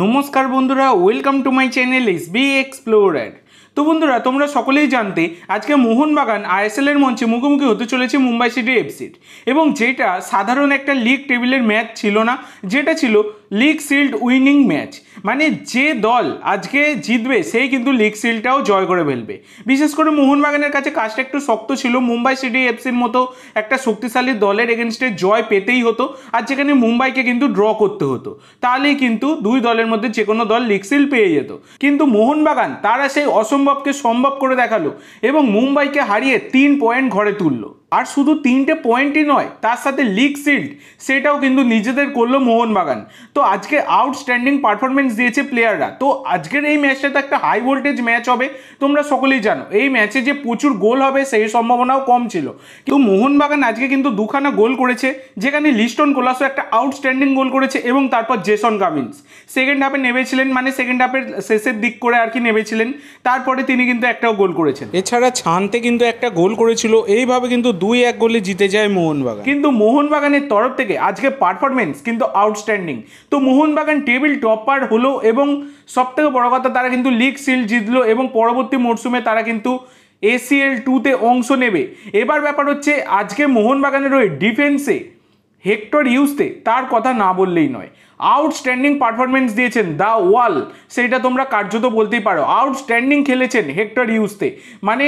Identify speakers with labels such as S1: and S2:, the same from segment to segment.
S1: নমস্কার বন্ধুরা welcome to my channel ইস বি এক্সপ্লোরার তো বন্ধুরা তোমরা সকলেই জানতে আজকে মোহনবাগান আইএসএলের মঞ্চে মুখোমুখি হতে চলেছে মুম্বাই সিটি এফসির এবং যেটা সাধারণ একটা লিগ টেবিলের ম্যাচ ছিল না যেটা ছিল লিগ সিল্ড উইনিং ম্যাচ মানে যে দল আজকে জিতবে সেই কিন্তু লিগ সিলটাও জয় করে ফেলবে বিশেষ করে মোহনবাগানের কাছে কাজটা একটু শক্ত ছিল মুম্বাই সিটি এফসির মতো একটা শক্তিশালী দলের এগেনস্টে জয় পেতেই হতো আর যেখানে মুম্বাইকে কিন্তু ড্র করতে হতো তাহলেই কিন্তু দুই দলের মধ্যে যে কোনো দল লিগ সিল পেয়ে যেত কিন্তু মোহনবাগান তারা সেই অসম্ভবকে সম্ভব করে দেখালো এবং মুম্বাইকে হারিয়ে তিন পয়েন্ট ঘরে তুললো আর শুধু তিনটে পয়েন্টই নয় তার সাথে লিগ শিল্ড সেটাও কিন্তু নিজেদের করলো মোহনবাগান তো আজকে আউটস্ট্যান্ডিং পারফরমেন্স দিয়েছে প্লেয়াররা তো আজকের এই ম্যাচটা তো একটা হাই ভোল্টেজ ম্যাচ হবে তোমরা সকলেই জানো এই ম্যাচে যে প্রচুর গোল হবে সেই সম্ভাবনাও কম ছিল কিন্তু মোহনবাগান আজকে কিন্তু দুখানা গোল করেছে যেখানে লিস্টন কোলাসো একটা আউটস্ট্যান্ডিং গোল করেছে এবং তারপর জেসন কামিন্স সেকেন্ড হাফে নেমেছিলেন মানে সেকেন্ড হাফের শেষের দিক করে আর কি নেমেছিলেন তারপরে তিনি কিন্তু একটাও গোল করেছেন এছাড়া ছানতে কিন্তু একটা গোল করেছিল এইভাবে কিন্তু দুই এক গোলে জিতে যায় মোহনবাগান কিন্তু মোহনবাগানের তরফ থেকে আজকে পারফরমেন্স কিন্তু আউটস্ট্যান্ডিং তো মোহনবাগান টেবিল টপার হলো এবং সবথেকে বড় কথা তারা কিন্তু লিগ সিল জিতলো এবং পরবর্তী মরশুমে তারা কিন্তু এসিএল টুতে অংশ নেবে এবার ব্যাপার হচ্ছে আজকে মোহনবাগানের ওই ডিফেন্সে হেক্টর ইউজতে তার কথা না বললেই নয় আউটস্ট্যান্ডিং পারফরমেন্স দিয়েছেন দ্য ওয়াল সেইটা তোমরা কার্যত বলতেই পারো আউটস্ট্যান্ডিং খেলেছেন হেক্টর ইউজতে মানে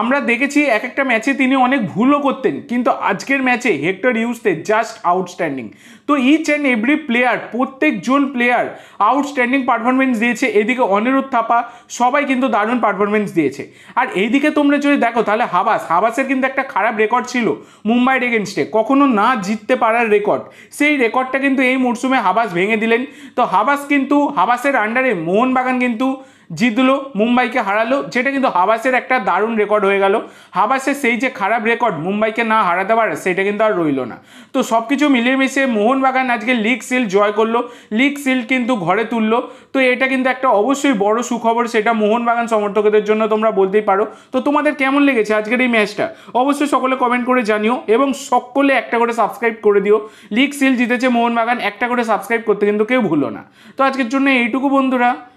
S1: আমরা দেখেছি এক একটা ম্যাচে তিনি অনেক ভুলও করতেন কিন্তু আজকের ম্যাচে হেক্টর ইউজতে জাস্ট আউটস্ট্যান্ডিং তো ইচ অ্যান্ড এভরি প্লেয়ার প্রত্যেকজন প্লেয়ার আউটস্ট্যান্ডিং পারফরমেন্স দিয়েছে এদিকে অনিরুদ্ধ থাপা সবাই কিন্তু দারুণ পারফরমেন্স দিয়েছে আর এইদিকে তোমরা যদি দেখো তাহলে হাবাস হাবাসের কিন্তু একটা খারাপ রেকর্ড ছিল মুম্বাইয়ের এগেনস্টে কখনো না জিততে পারার রেকর্ড সেই রেকর্ডটা কিন্তু এই মরশুমে হাবাস ভেঙে দিলেন তো হাবাস কিন্তু হাবাসের আন্ডারে মোহনবাগান কিন্তু জিতলো মুম্বাইকে হারালো যেটা কিন্তু হাবাসের একটা দারুণ রেকর্ড হয়ে গেল হাবাসের সেই যে খারাপ রেকর্ড মুম্বাইকে না হারাতে পারে সেটা কিন্তু আর রইল না তো সব কিছু মিলিয়ে মোহনবাগান আজকে লিগ সিল জয় করলো লিগ সিল কিন্তু ঘরে তুললো তো এটা কিন্তু একটা অবশ্যই বড় সুখবর সেটা মোহনবাগান সমর্থকদের জন্য তোমরা বলতেই পারো তো তোমাদের কেমন লেগেছে আজকের এই ম্যাচটা অবশ্যই সকলে কমেন্ট করে জানিও এবং সকলে একটা করে সাবস্ক্রাইব করে দিও লিগ সিল জিতেছে মোহনবাগান একটা করে সাবস্ক্রাইব করতে কিন্তু কেউ ভুলো না তো আজকের জন্য এইটুকু বন্ধুরা